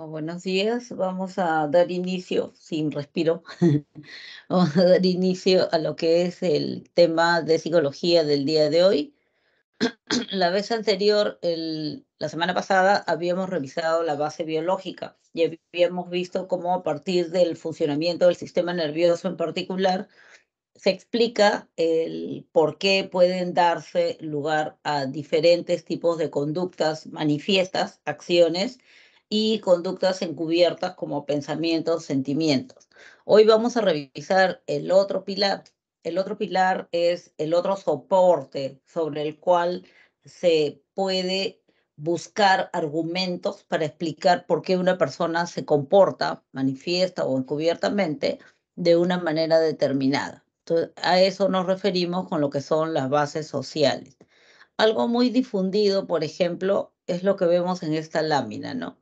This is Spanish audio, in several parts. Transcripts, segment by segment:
Oh, buenos días, vamos a dar inicio, sin respiro, vamos a dar inicio a lo que es el tema de psicología del día de hoy. la vez anterior, el, la semana pasada, habíamos revisado la base biológica y habíamos visto cómo a partir del funcionamiento del sistema nervioso en particular, se explica el por qué pueden darse lugar a diferentes tipos de conductas manifiestas, acciones, y conductas encubiertas como pensamientos, sentimientos. Hoy vamos a revisar el otro pilar. El otro pilar es el otro soporte sobre el cual se puede buscar argumentos para explicar por qué una persona se comporta, manifiesta o encubiertamente de una manera determinada. a eso nos referimos con lo que son las bases sociales. Algo muy difundido, por ejemplo, es lo que vemos en esta lámina, ¿no?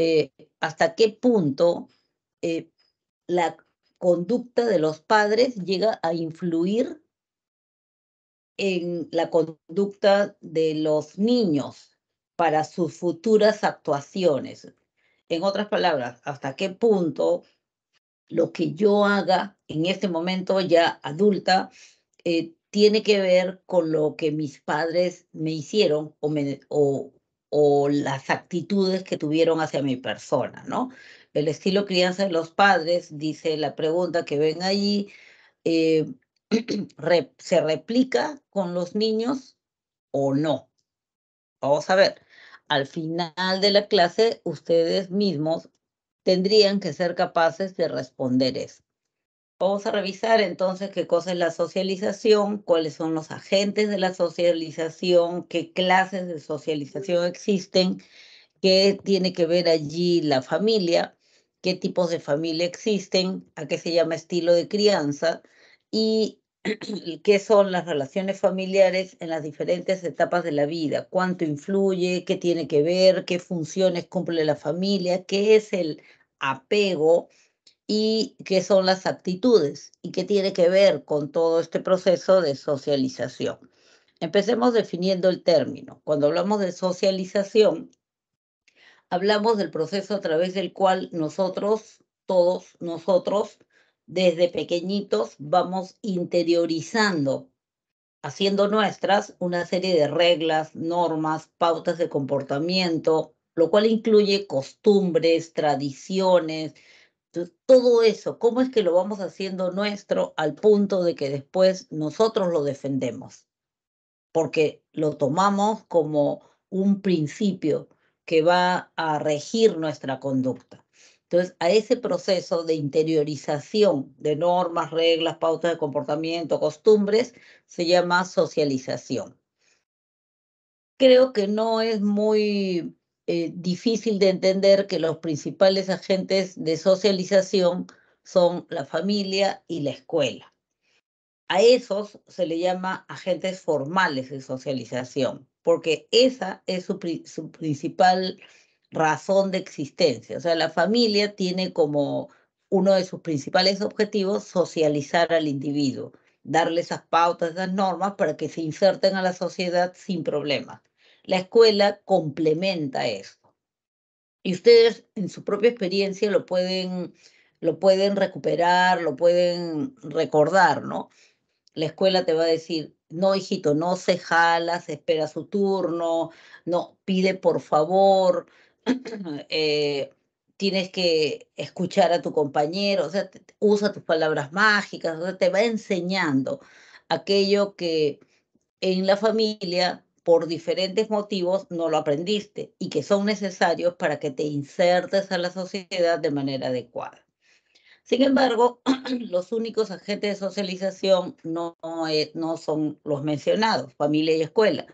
Eh, hasta qué punto eh, la conducta de los padres llega a influir en la conducta de los niños para sus futuras actuaciones. En otras palabras, hasta qué punto lo que yo haga en este momento ya adulta eh, tiene que ver con lo que mis padres me hicieron o, me, o, o las actitudes que tuvieron hacia mi persona, ¿no? El estilo crianza de los padres, dice la pregunta que ven allí, eh, ¿se replica con los niños o no? Vamos a ver, al final de la clase ustedes mismos tendrían que ser capaces de responder eso. Vamos a revisar entonces qué cosa es la socialización, cuáles son los agentes de la socialización, qué clases de socialización existen, qué tiene que ver allí la familia, qué tipos de familia existen, a qué se llama estilo de crianza y qué son las relaciones familiares en las diferentes etapas de la vida, cuánto influye, qué tiene que ver, qué funciones cumple la familia, qué es el apego y qué son las actitudes y qué tiene que ver con todo este proceso de socialización. Empecemos definiendo el término. Cuando hablamos de socialización, hablamos del proceso a través del cual nosotros, todos nosotros, desde pequeñitos vamos interiorizando, haciendo nuestras una serie de reglas, normas, pautas de comportamiento, lo cual incluye costumbres, tradiciones, todo eso, ¿cómo es que lo vamos haciendo nuestro al punto de que después nosotros lo defendemos? Porque lo tomamos como un principio que va a regir nuestra conducta. Entonces, a ese proceso de interiorización de normas, reglas, pautas de comportamiento, costumbres, se llama socialización. Creo que no es muy eh, difícil de entender que los principales agentes de socialización son la familia y la escuela. A esos se le llama agentes formales de socialización, porque esa es su, su principal razón de existencia. O sea, la familia tiene como uno de sus principales objetivos socializar al individuo, darle esas pautas, esas normas para que se inserten a la sociedad sin problemas. La escuela complementa eso. Y ustedes en su propia experiencia lo pueden, lo pueden recuperar, lo pueden recordar, ¿no? La escuela te va a decir, no, hijito, no se jalas, espera su turno, no, pide por favor, eh, tienes que escuchar a tu compañero, o sea, usa tus palabras mágicas, o sea, te va enseñando aquello que en la familia por diferentes motivos no lo aprendiste y que son necesarios para que te insertes a la sociedad de manera adecuada. Sin embargo, los únicos agentes de socialización no, eh, no son los mencionados, familia y escuela.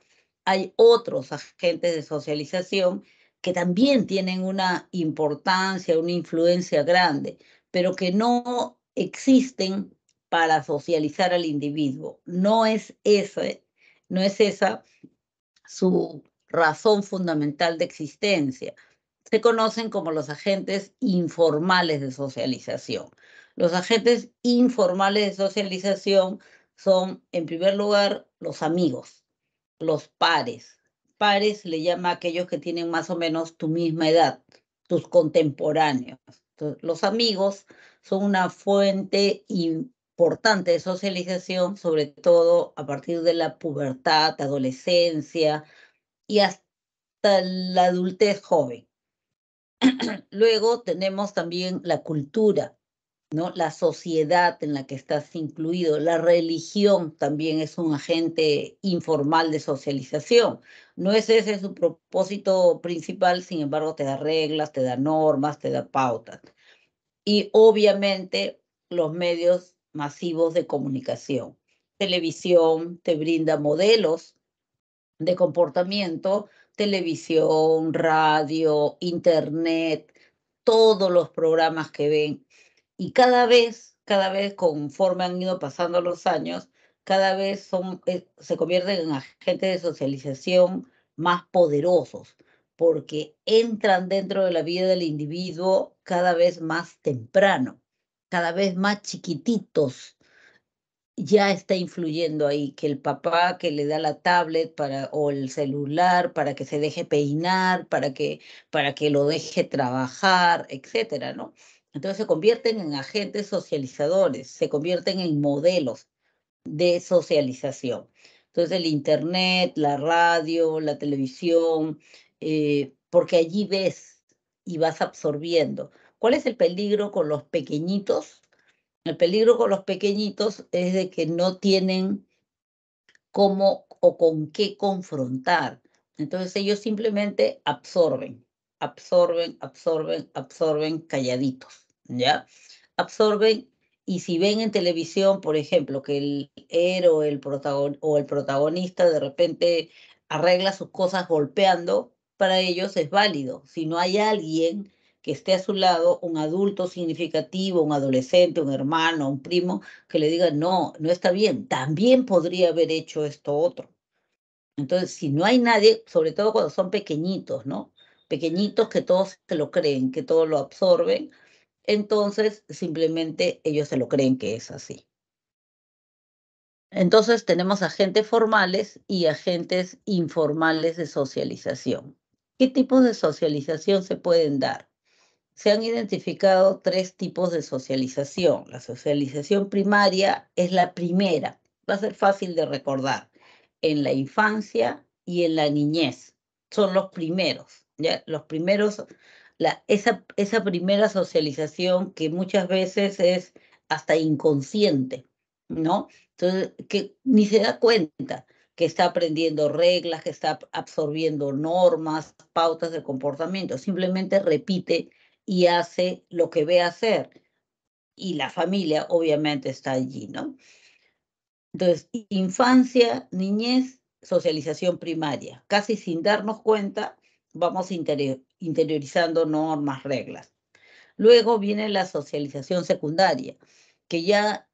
Hay otros agentes de socialización que también tienen una importancia, una influencia grande, pero que no existen para socializar al individuo. No es ese, no es esa su razón fundamental de existencia. Se conocen como los agentes informales de socialización. Los agentes informales de socialización son, en primer lugar, los amigos, los pares. Pares le llama a aquellos que tienen más o menos tu misma edad, tus contemporáneos. los amigos son una fuente importante de socialización, sobre todo a partir de la pubertad, adolescencia y hasta la adultez joven. Luego tenemos también la cultura, ¿no? La sociedad en la que estás incluido, la religión también es un agente informal de socialización. No es ese su propósito principal, sin embargo, te da reglas, te da normas, te da pautas. Y obviamente los medios masivos de comunicación. Televisión te brinda modelos de comportamiento, televisión, radio, internet, todos los programas que ven. Y cada vez, cada vez conforme han ido pasando los años, cada vez son, eh, se convierten en agentes de socialización más poderosos, porque entran dentro de la vida del individuo cada vez más temprano cada vez más chiquititos, ya está influyendo ahí, que el papá que le da la tablet para, o el celular para que se deje peinar, para que, para que lo deje trabajar, etcétera, ¿no? Entonces se convierten en agentes socializadores, se convierten en modelos de socialización. Entonces el internet, la radio, la televisión, eh, porque allí ves y vas absorbiendo. ¿Cuál es el peligro con los pequeñitos? El peligro con los pequeñitos es de que no tienen cómo o con qué confrontar. Entonces ellos simplemente absorben, absorben, absorben, absorben calladitos, ¿ya? Absorben y si ven en televisión, por ejemplo, que el héroe el o el protagonista de repente arregla sus cosas golpeando, para ellos es válido. Si no hay alguien que esté a su lado un adulto significativo, un adolescente, un hermano, un primo, que le diga, no, no está bien, también podría haber hecho esto otro. Entonces, si no hay nadie, sobre todo cuando son pequeñitos, ¿no? Pequeñitos que todos se lo creen, que todos lo absorben, entonces simplemente ellos se lo creen que es así. Entonces tenemos agentes formales y agentes informales de socialización. ¿Qué tipos de socialización se pueden dar? se han identificado tres tipos de socialización. La socialización primaria es la primera, va a ser fácil de recordar, en la infancia y en la niñez. Son los primeros, ¿ya? los primeros, esa, esa primera socialización que muchas veces es hasta inconsciente, ¿no? Entonces, que ni se da cuenta que está aprendiendo reglas, que está absorbiendo normas, pautas de comportamiento, simplemente repite y hace lo que ve hacer. Y la familia obviamente está allí, ¿no? Entonces, infancia, niñez, socialización primaria. Casi sin darnos cuenta, vamos interiorizando normas, reglas. Luego viene la socialización secundaria, que ya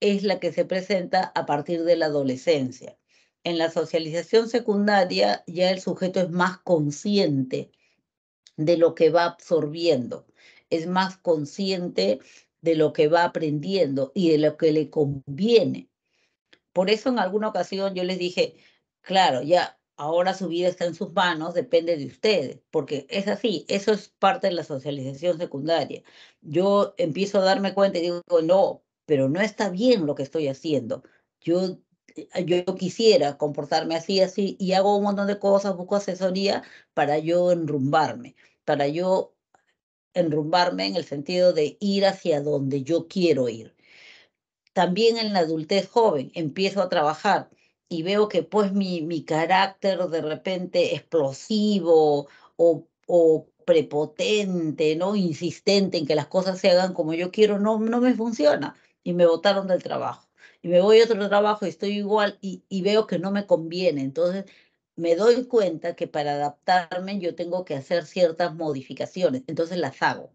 es la que se presenta a partir de la adolescencia. En la socialización secundaria ya el sujeto es más consciente de lo que va absorbiendo, es más consciente de lo que va aprendiendo y de lo que le conviene. Por eso en alguna ocasión yo les dije, claro, ya ahora su vida está en sus manos, depende de ustedes, porque es así, eso es parte de la socialización secundaria. Yo empiezo a darme cuenta y digo, no, pero no está bien lo que estoy haciendo. Yo, eh, ah, yo quisiera comportarme así, así, y hago un montón de cosas, busco asesoría para yo enrumbarme para yo enrumbarme en el sentido de ir hacia donde yo quiero ir. También en la adultez joven empiezo a trabajar y veo que pues mi, mi carácter de repente explosivo o, prepotente, ¿no? insistente en que las cosas se hagan como yo quiero, no, no me funciona y me botaron del trabajo. Y me voy a otro trabajo y estoy igual y, y veo que no me conviene. Entonces me doy cuenta que para adaptarme yo tengo que hacer ciertas modificaciones, entonces las hago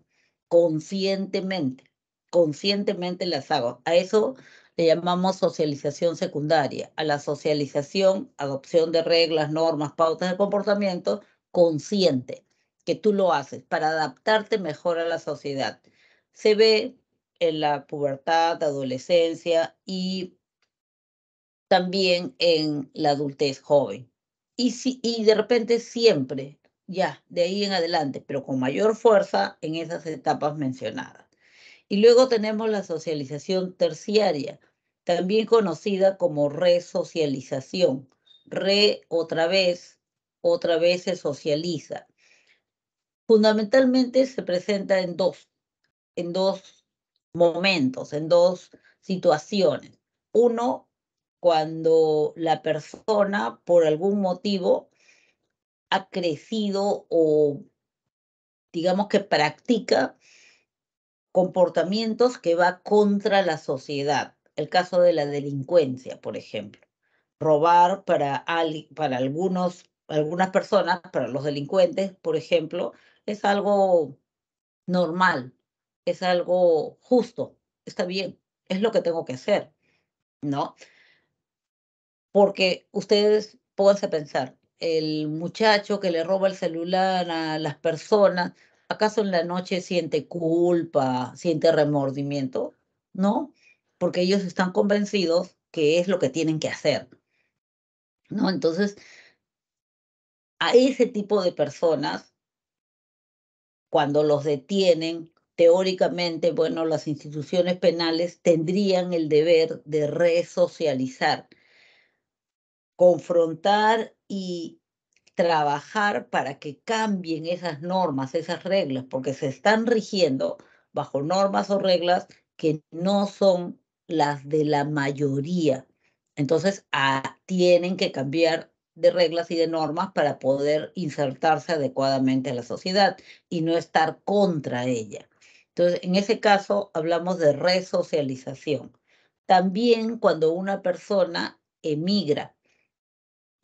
conscientemente, conscientemente las hago. A eso le llamamos socialización secundaria, a la socialización, adopción de reglas, normas, pautas de comportamiento consciente, que tú lo haces para adaptarte mejor a la sociedad. Se ve en la pubertad, adolescencia y también en la adultez joven y, de repente siempre, ya, de ahí en adelante, pero con mayor fuerza en esas etapas mencionadas. Y luego tenemos la socialización terciaria, también conocida como resocialización. Re otra vez, otra vez se socializa. Fundamentalmente se presenta en dos, en dos momentos, en dos situaciones. Uno, cuando la persona por algún motivo ha crecido o digamos que practica comportamientos que va contra la sociedad. El caso de la delincuencia, por ejemplo. Robar para, para algunos, algunas personas, para los delincuentes, por ejemplo, es algo normal, es algo justo, está bien, es lo que tengo que hacer, ¿no? porque ustedes pónganse a pensar, el muchacho que le roba el celular a las personas, ¿acaso en la noche siente culpa, siente remordimiento? No, porque ellos están convencidos que es lo que tienen que hacer. ¿No? Entonces, a ese tipo de personas, cuando los detienen, teóricamente, bueno, las instituciones penales tendrían el deber de resocializar, confrontar y trabajar para que cambien esas normas, esas reglas, porque se están rigiendo bajo normas o reglas que no son las de la mayoría. Entonces, ah, tienen que cambiar de reglas y de normas para poder insertarse adecuadamente a la sociedad y no estar contra ella. Entonces, en ese caso, hablamos de resocialización. También cuando una persona emigra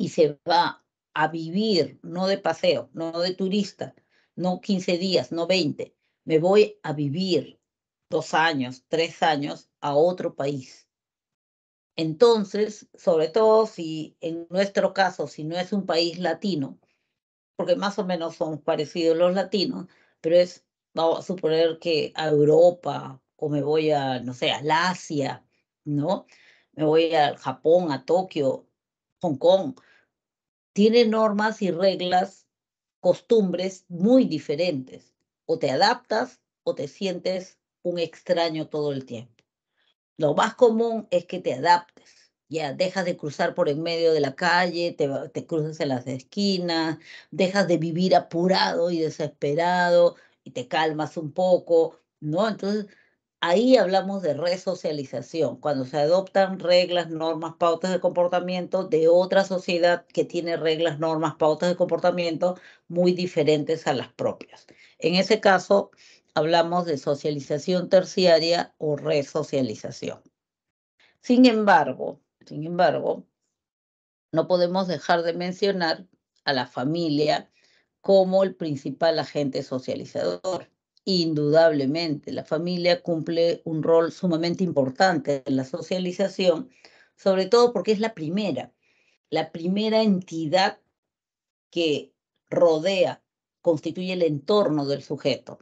y se va a vivir, no de paseo, no de turista, no 15 días, no 20, me voy a vivir dos años, tres años a otro país. Entonces, sobre todo si en nuestro caso, si no es un país latino, porque más o menos son parecidos los latinos, pero es, vamos a suponer que a Europa o me voy a, no sé, al Asia, ¿no? Me voy al Japón, a Tokio, Hong Kong, tiene normas y reglas, costumbres muy diferentes. O te adaptas o te sientes un extraño todo el tiempo. Lo más común es que te adaptes. Ya dejas de cruzar por en medio de la calle, te, cruzas en las esquinas, dejas de vivir apurado y desesperado y te calmas un poco, ¿no? Entonces, Ahí hablamos de resocialización, cuando se adoptan reglas, normas, pautas de comportamiento de otra sociedad que tiene reglas, normas, pautas de comportamiento muy diferentes a las propias. En ese caso, hablamos de socialización terciaria o resocialización. Sin embargo, sin embargo, no podemos dejar de mencionar a la familia como el principal agente socializador indudablemente, la familia cumple un rol sumamente importante en la socialización, sobre todo porque es la primera, la primera entidad que rodea, constituye el entorno del sujeto.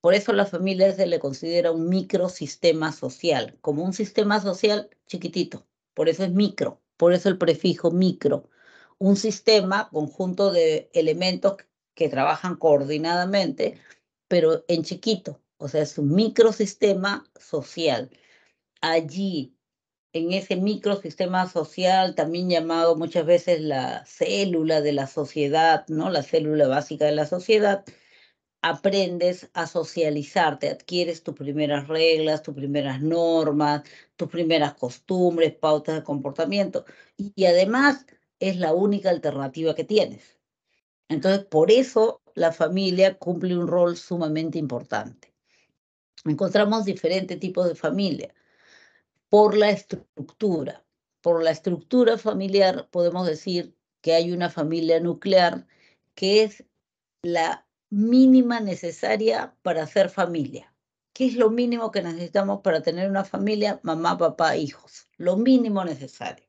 por eso la familia se le considera un microsistema social, como un sistema social chiquitito, por eso es micro, por eso el prefijo micro, un sistema, conjunto de elementos que trabajan coordinadamente, pero en chiquito, o sea, es un microsistema social. Allí, en ese microsistema social, también llamado muchas veces la célula de la sociedad, ¿no? La célula básica de la sociedad, aprendes a socializarte, adquieres tus primeras reglas, tus primeras normas, tus primeras costumbres, pautas de comportamiento. Y, y además es la única alternativa que tienes. Entonces, por eso la familia cumple un rol sumamente importante. Encontramos diferentes tipos de familia por la estructura. Por la estructura familiar podemos decir que hay una familia nuclear que es la mínima necesaria para hacer familia. ¿Qué es lo mínimo que necesitamos para tener una familia? Mamá, papá, hijos. Lo mínimo necesario.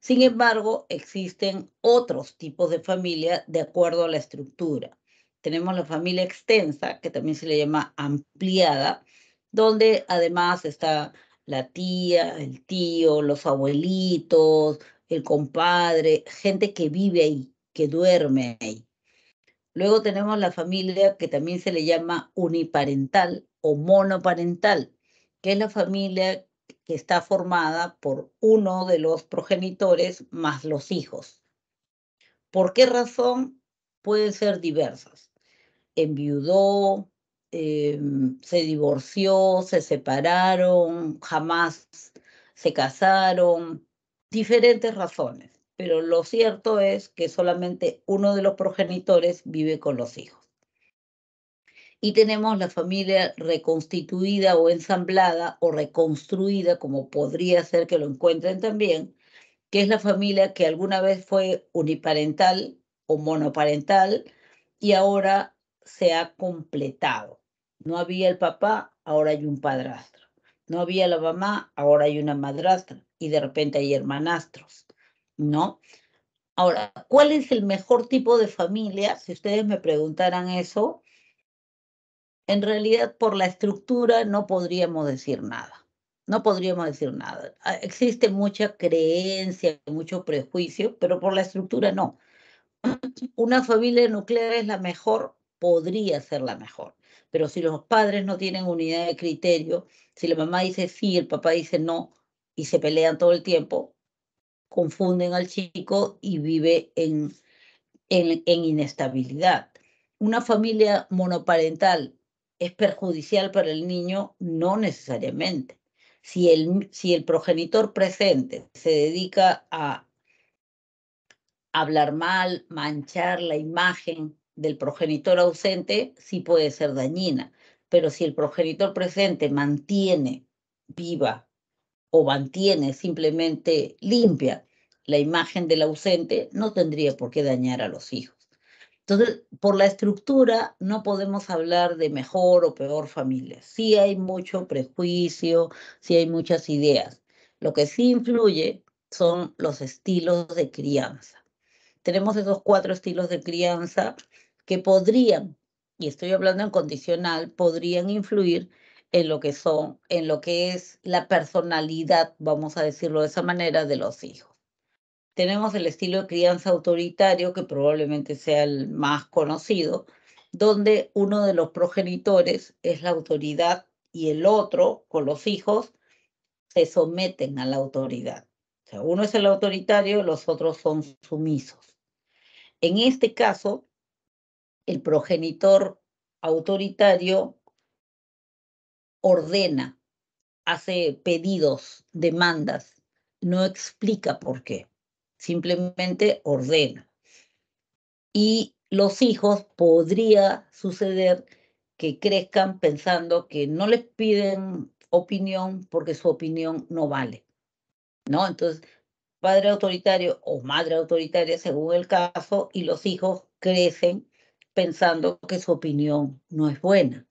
Sin embargo, existen otros tipos de familia de acuerdo a la estructura. Tenemos la familia extensa, que también se le llama ampliada, donde además está la tía, el tío, los abuelitos, el compadre, gente que vive ahí, que duerme ahí. Luego tenemos la familia que también se le llama uniparental o monoparental, que es la familia que está formada por uno de los progenitores más los hijos. ¿Por qué razón? Pueden ser diversas. Enviudó, em, se divorció, se separaron, jamás se casaron, diferentes razones. Pero lo cierto es que solamente uno de los progenitores vive con los hijos y tenemos la familia reconstituida o ensamblada o reconstruida, como podría ser que lo encuentren también, que es la familia que alguna vez fue uniparental o monoparental y ahora se ha completado. No había el papá, ahora hay un padrastro. No había la mamá, ahora hay una madrastra y de repente hay hermanastros, ¿no? Ahora, ¿cuál es el mejor tipo de familia? Si ustedes me preguntaran eso, en realidad por la estructura no podríamos decir nada. No podríamos decir nada. Ah, existe mucha creencia, mucho prejuicio, pero por la estructura no. Una familia nuclear es la mejor, podría ser la mejor. Pero si los padres no tienen unidad de criterio, si la mamá dice sí, el papá dice no y se pelean todo el tiempo, confunden al chico y vive en, en, en inestabilidad. Una familia monoparental es perjudicial para el niño, no necesariamente. Si el, si el progenitor presente se dedica a hablar mal, manchar la imagen del progenitor ausente, sí puede ser dañina. Pero si el progenitor presente mantiene viva o mantiene simplemente limpia la imagen del ausente, no tendría por qué dañar a los hijos. Entonces, por la estructura no podemos hablar de mejor o peor familia. Sí hay mucho prejuicio, sí hay muchas ideas. Lo que sí influye son los estilos de crianza. Tenemos esos cuatro estilos de crianza que podrían, y estoy hablando en condicional, podrían influir en lo que son, en lo que es la personalidad, vamos a decirlo de esa manera, de los hijos tenemos el estilo de crianza autoritario, que probablemente sea el más conocido, donde uno de los progenitores es la autoridad y el otro, con los hijos, se someten a la autoridad. O sea, uno es el autoritario, los otros son sumisos. En este caso, el progenitor autoritario ordena, hace pedidos, demandas, no explica por qué simplemente ordena. Y los hijos podría suceder que crezcan pensando que no les piden opinión porque su opinión no vale. ¿No? Entonces, padre autoritario o madre autoritaria según el caso y los hijos crecen pensando que su opinión no es buena.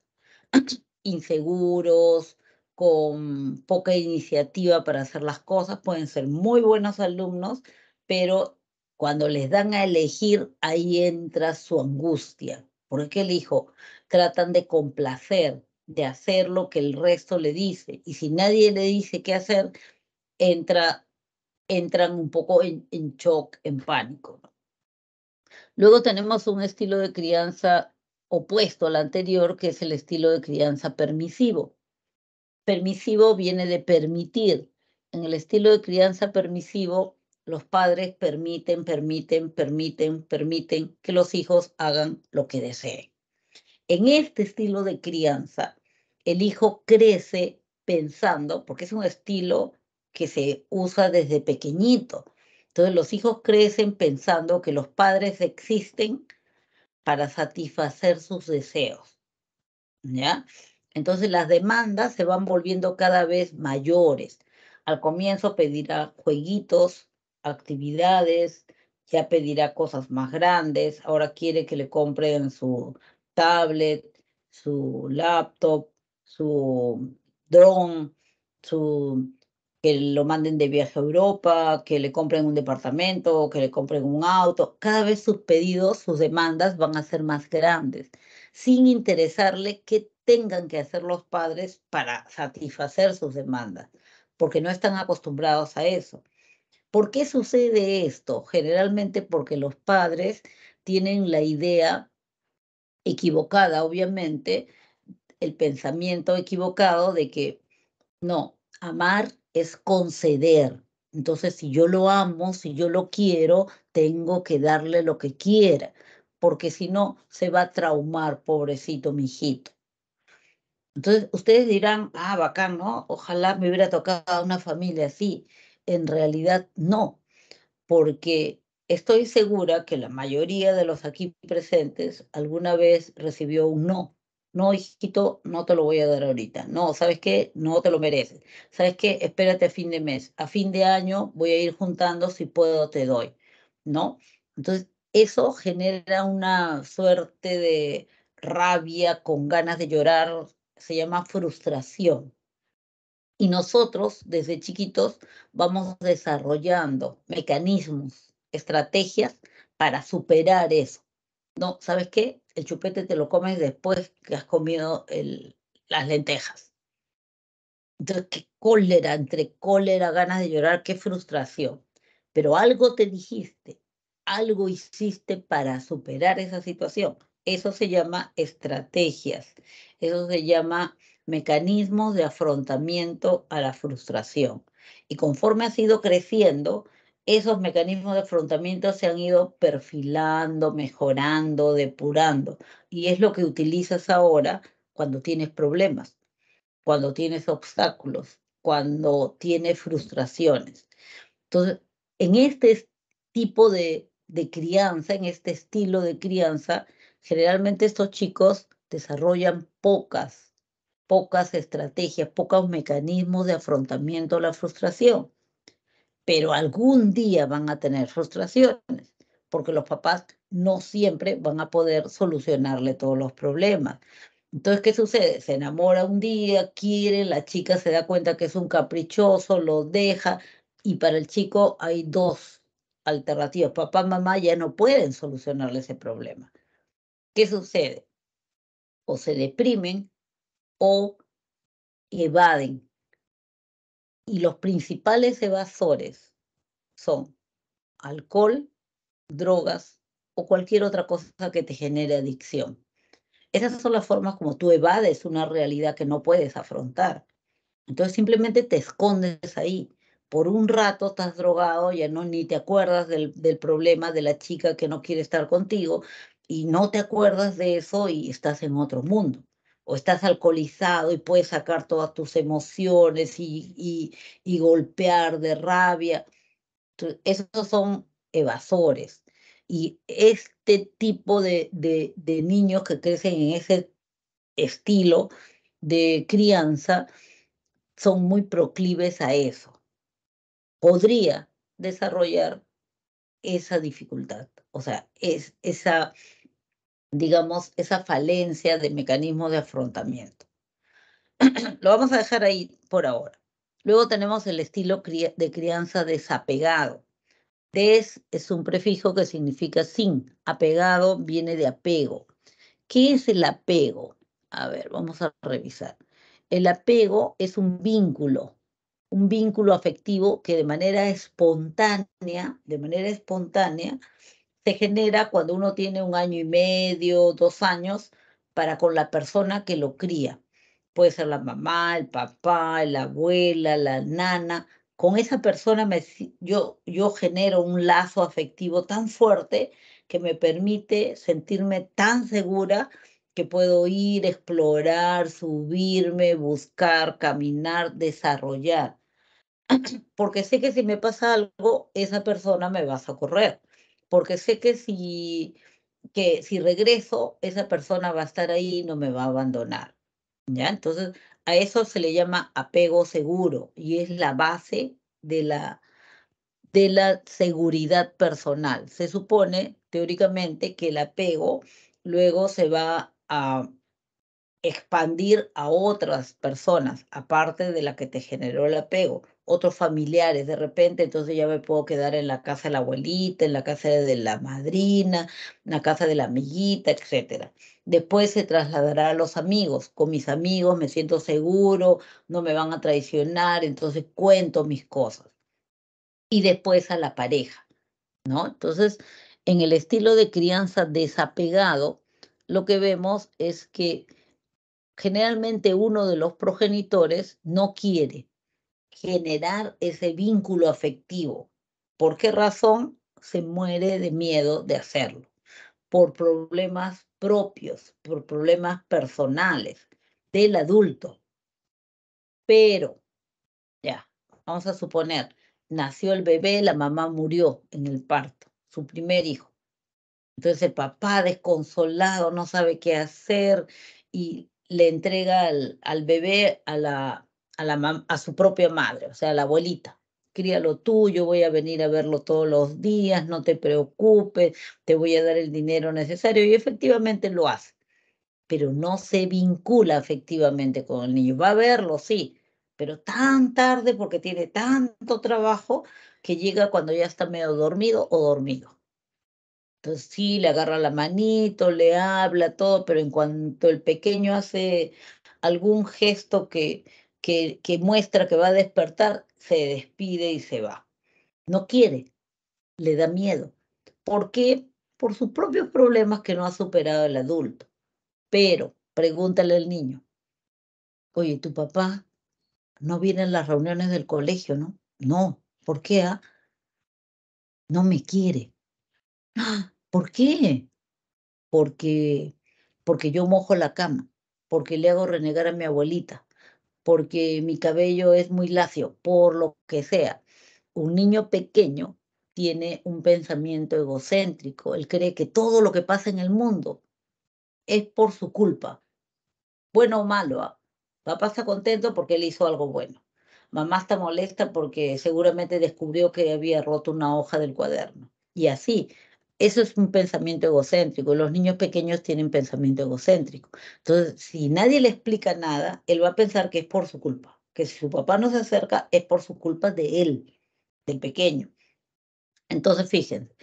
Inseguros, con poca iniciativa para hacer las cosas, pueden ser muy buenos alumnos, pero cuando les dan a elegir, ahí entra su angustia, porque el hijo tratan de complacer, de hacer lo que el resto le dice, y si nadie le dice qué hacer, entra, entran un poco en, shock, en pánico. Luego tenemos un estilo de crianza opuesto al anterior, que es el estilo de crianza permisivo. Permisivo viene de permitir. En el estilo de crianza permisivo, los padres permiten, permiten, permiten, permiten que los hijos hagan lo que deseen. En este estilo de crianza, el hijo crece pensando, porque es un estilo que se usa desde pequeñito. Entonces los hijos crecen pensando que los padres existen para satisfacer sus deseos. ¿Ya? Entonces las demandas se van volviendo cada vez mayores. Al comienzo pedirá jueguitos, actividades, ya pedirá cosas más grandes, ahora quiere que le compren su tablet, su laptop, su dron, que lo manden de viaje a Europa, que le compren un departamento, que le compren un auto. Cada vez sus pedidos, sus demandas van a ser más grandes, sin interesarle qué tengan que hacer los padres para satisfacer sus demandas, porque no están acostumbrados a eso. ¿Por qué sucede esto? Generalmente porque los padres tienen la idea equivocada, obviamente, el pensamiento equivocado de que no, amar es conceder. Entonces, si yo lo amo, si yo lo quiero, tengo que darle lo que quiera, porque si no, se va a traumar, pobrecito hijito. Entonces, ustedes dirán, ah, bacán, ¿no? Ojalá me hubiera tocado una familia así en realidad no, porque estoy segura que la mayoría de los aquí presentes alguna vez recibió un no. No, hijito, no te lo voy a dar ahorita. No, ¿sabes qué? No te lo mereces. ¿Sabes qué? Espérate a fin de mes. A fin de año voy a ir juntando, si puedo te doy. ¿No? Entonces, eso genera una suerte de rabia con ganas de llorar. Se llama frustración y nosotros desde chiquitos vamos desarrollando mecanismos, estrategias para superar eso. No, ¿sabes qué? El chupete te lo comes después que has comido el, las lentejas. Entonces, qué cólera, entre cólera, ganas de llorar, qué frustración. Pero algo te dijiste, algo hiciste para superar esa situación. Eso se llama estrategias, eso se llama mecanismos de afrontamiento a la frustración. Y conforme ha ido creciendo, esos mecanismos de afrontamiento se han ido perfilando, mejorando, depurando. Y es lo que utilizas ahora cuando tienes problemas, cuando tienes obstáculos, cuando tienes frustraciones. Entonces, en este tipo de, de crianza, en este estilo de crianza, generalmente estos chicos desarrollan pocas pocas estrategias, pocos mecanismos de afrontamiento a la frustración. Pero algún día van a tener frustraciones, porque los papás no siempre van a poder solucionarle todos los problemas. Entonces, ¿qué sucede? Se enamora un día, quiere, la chica se da cuenta que es un caprichoso, lo deja, y para el chico hay dos alternativas. Papá, mamá ya no pueden solucionarle ese problema. ¿Qué sucede? O se deprimen o evaden. Y los principales evasores son alcohol, drogas o cualquier otra cosa que te genere adicción. Esas son las formas como tú evades una realidad que no puedes afrontar. Entonces simplemente te escondes ahí. Por un rato estás drogado, ya no ni te acuerdas del, del problema de la chica que no quiere estar contigo y no te acuerdas de eso y estás en otro mundo o estás alcoholizado y puedes sacar todas tus emociones y, golpear de rabia. Eso esos son evasores. Y este tipo de, de niños que crecen en ese estilo de crianza son muy proclives a eso. Podría desarrollar esa dificultad, o sea, es, esa digamos, esa falencia de mecanismo de afrontamiento. Lo vamos a dejar ahí por ahora. Luego tenemos el estilo de crianza desapegado. Des es un prefijo que significa sin. Apegado viene de apego. ¿Qué es el apego? A ver, vamos a revisar. El apego es un vínculo, un vínculo afectivo que de manera espontánea, de manera espontánea, se genera cuando uno tiene un año y medio, dos años, para con la persona que lo cría. Puede ser la mamá, el papá, la abuela, la nana. Con esa persona me, yo, yo genero un lazo afectivo tan fuerte que me permite sentirme tan segura que puedo ir, explorar, subirme, buscar, caminar, desarrollar. Porque sé que si me pasa algo, esa persona me va a socorrer porque sé que si, que si regreso, esa persona va a estar ahí y no me va a abandonar. ¿ya? Entonces, a eso se le llama apego seguro y es la base de la, de la seguridad personal. Se supone, teóricamente, que el apego luego se va a expandir a otras personas, aparte de la que te generó el apego otros familiares de repente, entonces ya me puedo quedar en la casa de la abuelita, en la casa de la madrina, en la casa de la amiguita, etc. Después se trasladará a los amigos. Con mis amigos me siento seguro, no me van a traicionar, entonces cuento mis cosas. Y después a la pareja, ¿no? Entonces, en el estilo de crianza desapegado, lo que vemos es que generalmente uno de los progenitores no quiere generar ese vínculo afectivo. ¿Por qué razón? Se muere de miedo de hacerlo, por problemas propios, por problemas personales del adulto. Pero, ya, vamos a suponer, nació el bebé, la mamá murió en el parto, su primer hijo. Entonces el papá desconsolado no sabe qué hacer y le entrega al, al bebé a la, a, su propia madre, o sea, a la abuelita. Críalo tú, yo voy a venir a verlo todos los días, no te preocupes, te voy a dar el dinero necesario y efectivamente lo hace, pero no se vincula efectivamente con el niño. Va a verlo, sí, pero tan tarde porque tiene tanto trabajo que llega cuando ya está medio dormido o dormido. Entonces sí, le agarra la manito, le habla, todo, pero en cuanto el pequeño hace algún gesto que, que, muestra que va a despertar, se despide y se va. No quiere, le da miedo. ¿Por qué? Por sus propios problemas que no ha superado el adulto. Pero pregúntale al niño, oye, tu papá no viene a las reuniones del colegio, ¿no? No, ¿por qué? Ah?". No me quiere. Ah, ¿Por qué? Porque, porque yo mojo la cama, porque le hago renegar a mi abuelita, porque mi cabello es muy lacio, por lo que sea. Un niño pequeño tiene un pensamiento egocéntrico, él cree que todo lo que pasa en el mundo es por su culpa, bueno o malo. Ah, papá está contento porque él hizo algo bueno. Mamá está molesta porque seguramente descubrió que había roto una hoja del cuaderno. Y así, eso es un pensamiento egocéntrico. Los niños pequeños tienen pensamiento egocéntrico. Entonces, si nadie le explica nada, él va a pensar que es por su culpa, que si su papá no se acerca es por su culpa de él, del pequeño. Entonces, fíjense,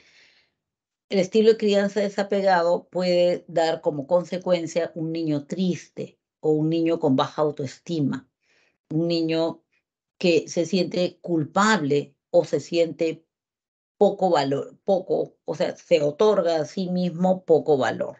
el estilo de crianza desapegado puede dar como consecuencia un niño triste o un niño con baja autoestima, un niño que se siente culpable o se siente poco valor, poco, o sea, se otorga a sí mismo poco valor.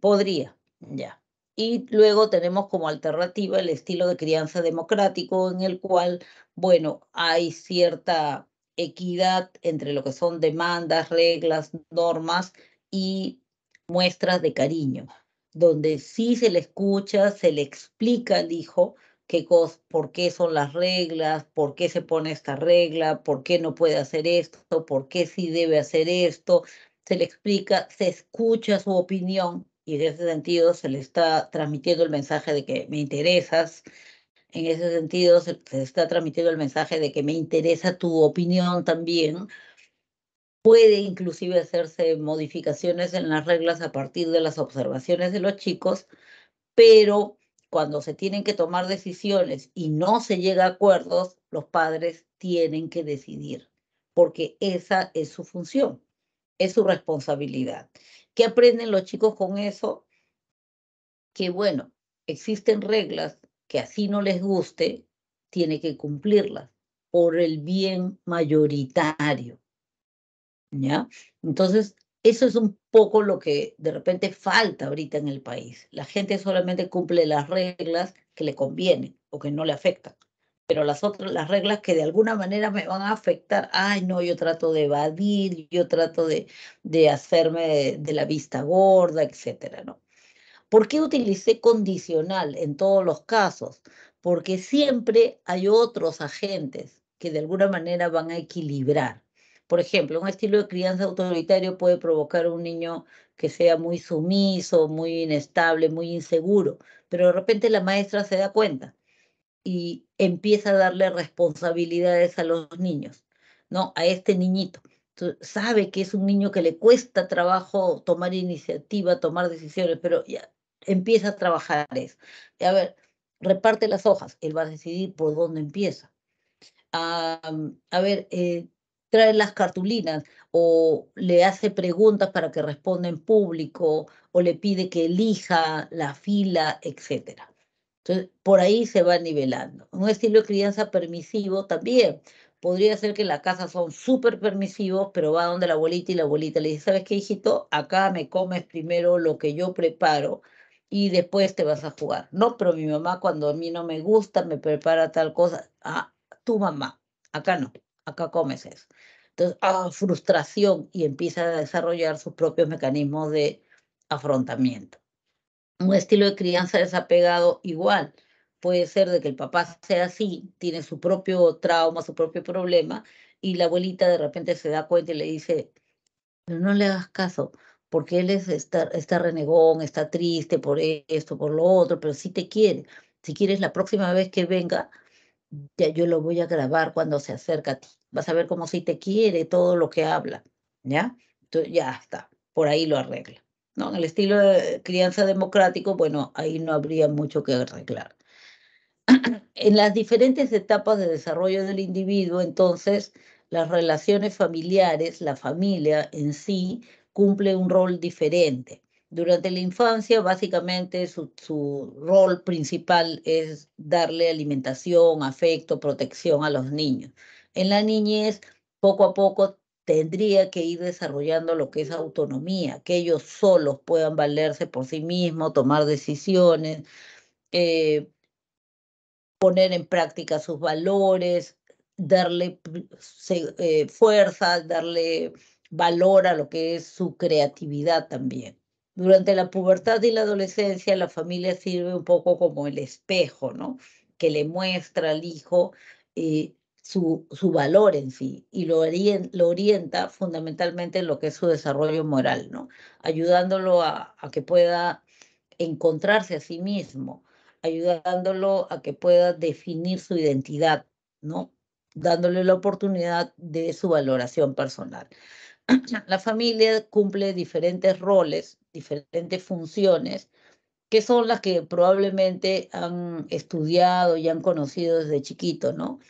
Podría, ya. Y luego tenemos como alternativa el estilo de crianza democrático en el cual, bueno, hay cierta equidad entre lo que son demandas, reglas, normas y muestras de cariño, donde sí se le escucha, se le explica al hijo qué por qué son las reglas, por qué se pone esta regla, por qué no puede hacer esto, por qué sí debe hacer esto, se le explica, se escucha su opinión y en ese sentido se le está transmitiendo el mensaje de que me interesas, en ese sentido se, se está transmitiendo el mensaje de que me interesa tu opinión también. Puede inclusive hacerse modificaciones en las reglas a partir de las observaciones de los chicos, pero cuando se tienen que tomar decisiones y no se llega a acuerdos, los padres tienen que decidir, porque esa es su función, es su responsabilidad. ¿Qué aprenden los chicos con eso? Que bueno, existen reglas que así no les guste, tiene que cumplirlas por el bien mayoritario. ¿Ya? Entonces, eso es un poco lo que de repente falta ahorita en el país. La gente solamente cumple las reglas que le convienen o que no le afectan, pero las otras, las reglas que de alguna manera me van a afectar, ay no, yo trato de evadir, yo trato de, hacerme de, la vista gorda, etcétera, ¿no? ¿Por qué utilicé condicional en todos los casos? Porque siempre hay otros agentes que de alguna manera van a equilibrar. Por ejemplo, un estilo de crianza autoritario puede provocar un niño que sea muy sumiso, muy inestable, muy inseguro, pero de repente la maestra se da cuenta y empieza a darle responsabilidades a los niños, ¿no? A este niñito. sabe que es un niño que le cuesta trabajo tomar iniciativa, tomar decisiones, pero ya empieza a trabajar eso. A ver, reparte las hojas, él va a decidir por dónde empieza. a ver, eh, trae las cartulinas o le hace preguntas para que responda en público o le pide que elija la fila, etc. Entonces, por ahí se va nivelando. Un estilo de crianza permisivo también. Podría ser que en la casa son súper permisivos, pero va donde la abuelita y la abuelita le dice, ¿sabes qué, hijito? Acá me comes primero lo que yo preparo y después te vas a jugar. No, pero mi mamá cuando a mí no me gusta me prepara tal cosa. Ah, tu mamá, acá no acá comes eso. Entonces, ah, frustración y empieza a desarrollar sus propios mecanismos de afrontamiento. Un estilo de crianza desapegado igual. Puede ser de que el papá sea así, tiene su propio trauma, su propio problema, y la abuelita de repente se da cuenta y le dice, no le hagas caso, porque él es, está, está renegón, está triste por esto, por lo otro, pero sí te quiere. Si quieres, la próxima vez que venga, ya yo lo voy a grabar cuando se acerca a ti. Vas a ver cómo si te quiere todo lo que habla, ¿ya? Entonces, ya está, por ahí lo arregla. ¿no? En el estilo de crianza democrático, bueno, ahí no habría mucho que arreglar. en las diferentes etapas de desarrollo del individuo, entonces, las relaciones familiares, la familia en sí, cumple un rol diferente. Durante la infancia, básicamente su, rol principal es darle alimentación, afecto, protección a los niños. En la niñez, poco a poco tendría que ir desarrollando lo que es autonomía, que ellos solos puedan valerse por sí mismos, tomar decisiones, eh, poner en práctica sus valores, darle eh, fuerza, darle valor a lo que es su creatividad también. Durante la pubertad y la adolescencia, la familia sirve un poco como el espejo, ¿no? Que le muestra al hijo eh, su, su, valor en sí y lo, orienta fundamentalmente en lo que es su desarrollo moral, ¿no? Ayudándolo a, a que pueda encontrarse a sí mismo, ayudándolo a que pueda definir su identidad, ¿no? Dándole la oportunidad de su valoración personal. La familia cumple diferentes roles diferentes funciones, que son las que probablemente han estudiado y han conocido desde chiquito, ¿no?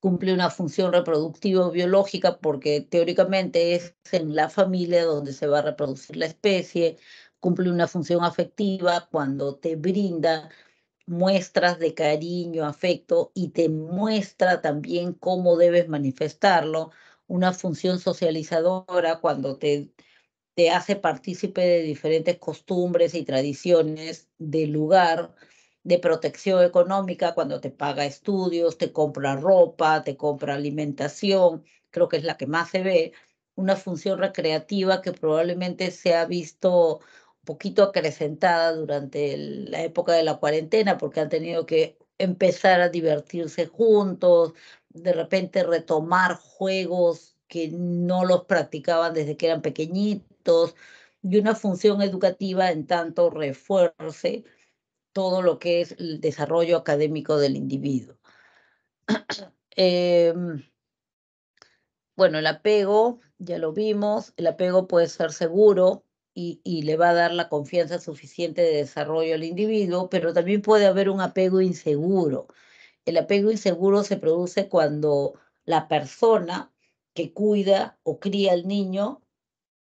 Cumple una función reproductiva o biológica porque teóricamente es en la familia donde se va a reproducir la especie, cumple una función afectiva cuando te brinda muestras de cariño, afecto y te muestra también cómo debes manifestarlo, una función socializadora cuando te te hace partícipe de diferentes costumbres y tradiciones de lugar, de protección económica cuando te paga estudios, te compra ropa, te compra alimentación, creo que es la que más se ve, una función recreativa que probablemente se ha visto un poquito acrecentada durante la época de la cuarentena porque han tenido que empezar a divertirse juntos, de repente retomar juegos que no los practicaban desde que eran pequeñitos y una función educativa en tanto refuerce todo lo que es el desarrollo académico del individuo. Em, bueno, el apego, ya lo vimos, el apego puede ser seguro y, y, le va a dar la confianza suficiente de desarrollo al individuo, pero también puede haber un apego inseguro. El apego inseguro se produce cuando la persona que cuida o cría al niño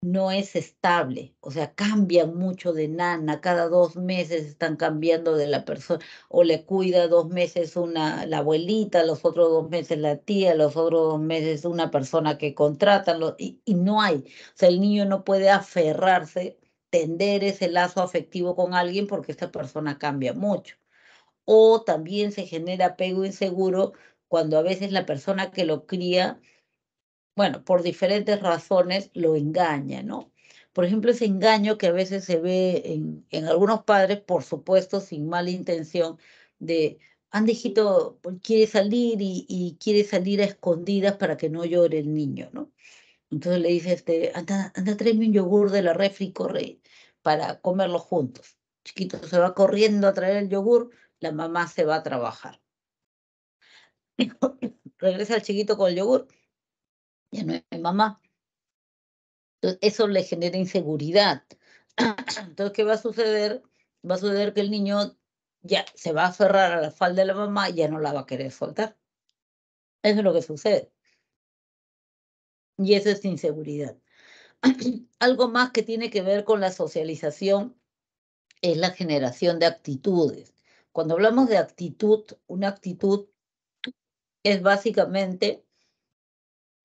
no es estable, o sea, cambian mucho de nana, cada dos meses están cambiando de la persona, o le cuida dos meses una, la abuelita, los otros dos meses la tía, los otros dos meses una persona que contratan, y, y no hay, o sea, el niño no puede aferrarse, tender ese lazo afectivo con alguien porque esta persona cambia mucho. O también se genera apego inseguro cuando a veces la persona que lo cría bueno, por diferentes razones lo engaña, ¿no? Por ejemplo, ese engaño que a veces se ve en, algunos padres, por supuesto, sin mala intención, de, anda ah, hijito, quiere salir y, quiere salir a escondidas para que no llore el niño, ¿no? Entonces le dice, este, anda, anda, tráeme un yogur de la refri, corre, para comerlo juntos. El chiquito se va corriendo a traer el yogur, la mamá se va a trabajar. Regresa el chiquito con el yogur ya no es mamá. Entonces, eso le genera inseguridad. Entonces, ¿qué va a suceder? Va a suceder que el niño ya se va a aferrar a la falda de la mamá y ya no la va a querer soltar. Eso es lo que sucede. Y eso es inseguridad. Algo más que tiene que ver con la socialización es la generación de actitudes. Cuando hablamos de actitud, una actitud es básicamente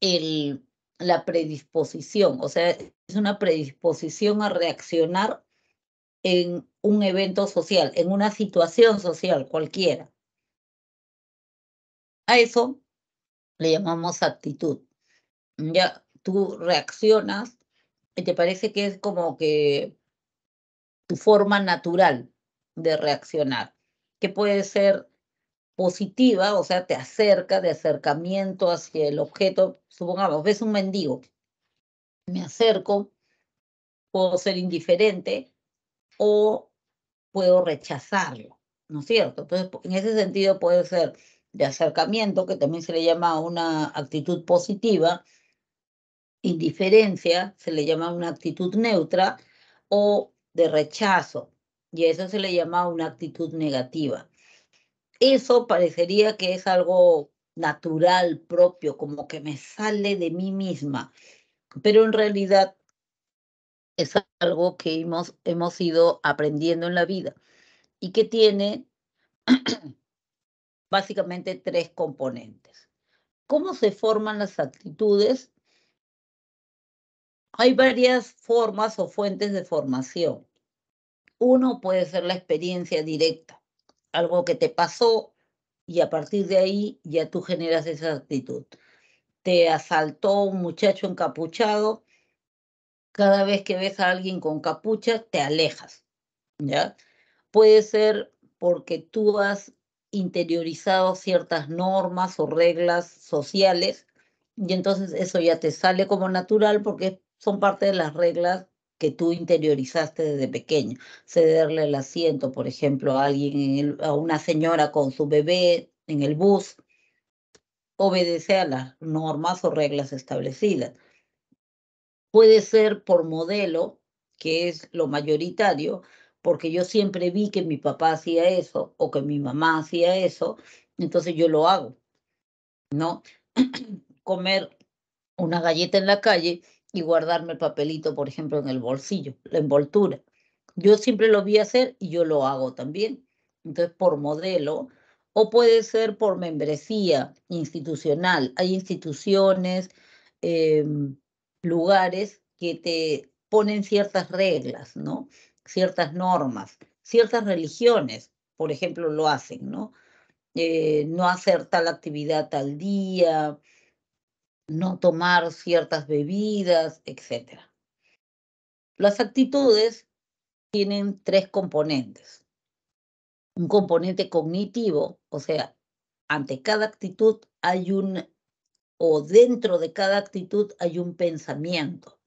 el, la predisposición, o sea, es una predisposición a reaccionar en un evento social, en una situación social cualquiera. A eso le llamamos actitud. Ya tú reaccionas y te parece que es como que tu forma natural de reaccionar, que puede ser positiva, o sea, te acerca, de acercamiento hacia el objeto. Supongamos, ves un mendigo, me acerco, puedo ser indiferente o puedo rechazarlo, ¿no es cierto? Entonces, en ese sentido puede ser de acercamiento, que también se le llama una actitud positiva, indiferencia, se le llama una actitud neutra, o de rechazo, y eso se le llama una actitud negativa eso parecería que es algo natural, propio, como que me sale de mí misma, pero en realidad es algo que hemos, ido aprendiendo en la vida y que tiene básicamente tres componentes. ¿Cómo se forman las actitudes? Hay varias formas o fuentes de formación. Uno puede ser la experiencia directa algo que te pasó y a partir de ahí ya tú generas esa actitud. Te asaltó un muchacho encapuchado, cada vez que ves a alguien con capucha, te alejas, ¿ya? Puede ser porque tú has interiorizado ciertas normas o reglas sociales y entonces eso ya te sale como natural porque son parte de las reglas que tú interiorizaste desde pequeño. Cederle el asiento, por ejemplo, a alguien, a una señora con su bebé en el bus, obedecer a las normas o reglas establecidas. Puede ser por modelo, que es lo mayoritario, porque yo siempre vi que mi papá hacía eso o que mi mamá hacía eso, entonces yo lo hago, ¿no? Comer una galleta en la calle y guardarme el papelito, por ejemplo, en el bolsillo, la envoltura. Yo siempre lo vi hacer y yo lo hago también. Entonces, por modelo, o puede ser por membresía institucional. Hay instituciones, em, lugares que te ponen ciertas reglas, ¿no? Ciertas normas, ciertas religiones, por ejemplo, lo hacen, ¿no? Eh, no hacer tal actividad tal día, no tomar ciertas bebidas, etc. Las actitudes tienen tres componentes. Un componente cognitivo, o sea, ante cada actitud hay un, o dentro de cada actitud hay un pensamiento.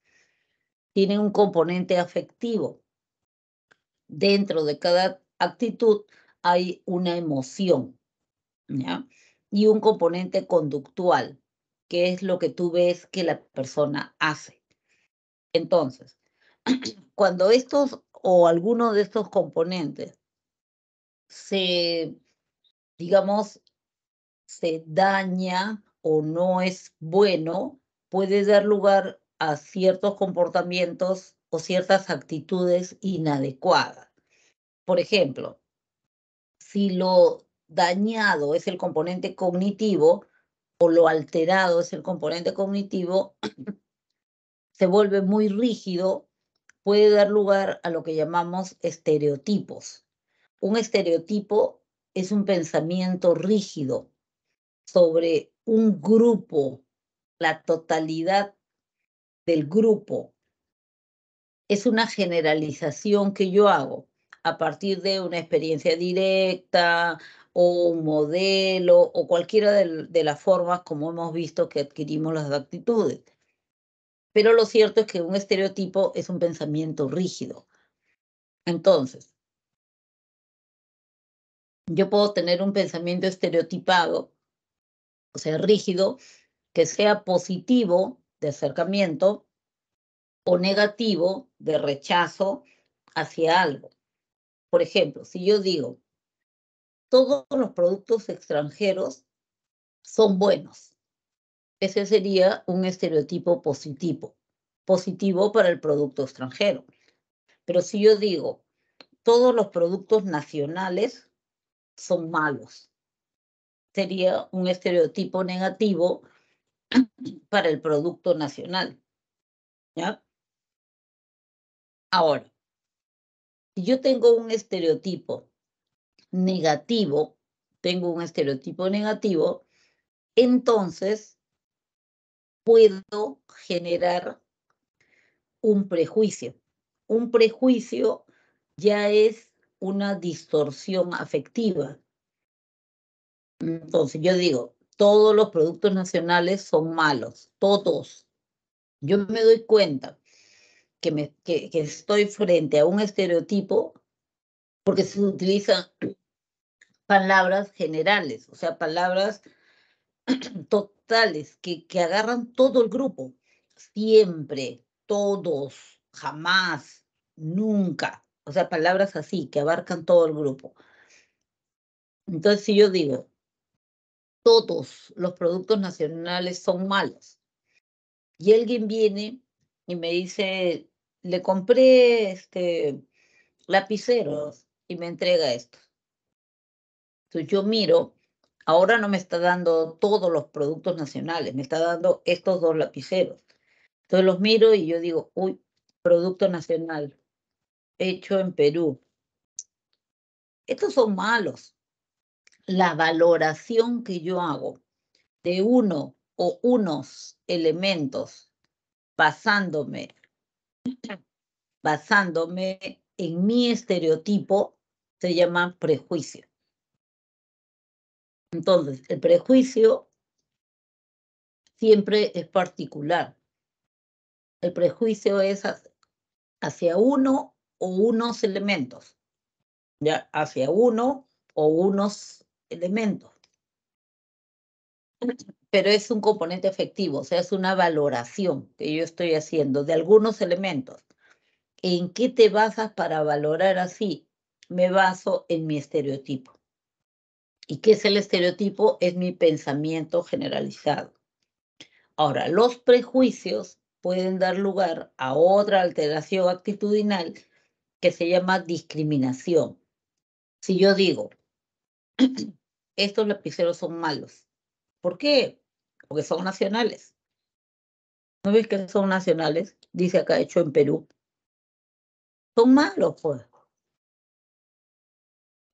Tiene un componente afectivo. Dentro de cada actitud hay una emoción, Y un componente conductual, qué es lo que tú ves que la persona hace. Entonces, cuando estos o alguno de estos componentes se, digamos, se daña o no es bueno, puede dar lugar a ciertos comportamientos o ciertas actitudes inadecuadas. Por ejemplo, si lo dañado es el componente cognitivo, o lo alterado es el componente cognitivo, se vuelve muy rígido, puede dar lugar a lo que llamamos estereotipos. Un estereotipo es un pensamiento rígido sobre un grupo, la totalidad del grupo. Es una generalización que yo hago a partir de una experiencia directa o un modelo o cualquiera de, las formas como hemos visto que adquirimos las actitudes. Pero lo cierto es que un estereotipo es un pensamiento rígido. Entonces, yo puedo tener un pensamiento estereotipado, o sea, rígido, que sea positivo de acercamiento o negativo de rechazo hacia algo. Por ejemplo, si yo digo, todos los productos extranjeros son buenos, ese sería un estereotipo positivo, positivo para el producto extranjero. Pero si yo digo, todos los productos nacionales son malos, sería un estereotipo negativo para el producto nacional. ¿Ya? Ahora, si yo tengo un estereotipo negativo, tengo un estereotipo negativo, entonces puedo generar un prejuicio. Un prejuicio ya es una distorsión afectiva. Entonces yo digo, todos los productos nacionales son malos, todos. Yo me doy cuenta, que, estoy frente a un estereotipo porque se utilizan palabras generales, o sea, palabras totales que, que agarran todo el grupo, siempre, todos, jamás, nunca, o sea, palabras así que abarcan todo el grupo. Entonces, si yo digo, todos los productos nacionales son malos, y alguien viene y me dice, le compré este, lapiceros y me entrega esto. Entonces yo miro, ahora no me está dando todos los productos nacionales, me está dando estos dos lapiceros. Entonces los miro y yo digo, uy, producto nacional, hecho en Perú. Estos son malos. La valoración que yo hago de uno o unos elementos pasándome basándome en mi estereotipo, se llama prejuicio. Entonces, el prejuicio siempre es particular. El prejuicio es hacia uno o unos elementos. ¿ya? Hacia uno o unos elementos pero es un componente efectivo, o sea, es una valoración que yo estoy haciendo de algunos elementos. ¿En qué te basas para valorar así? Me baso en mi estereotipo. ¿Y qué es el estereotipo? Es mi pensamiento generalizado. Ahora, los prejuicios pueden dar lugar a otra alteración actitudinal que se llama discriminación. Si yo digo, estos lapiceros son malos, ¿Por qué? Porque son nacionales. ¿No ves que son nacionales? Dice acá, hecho en Perú. Son malos, pues.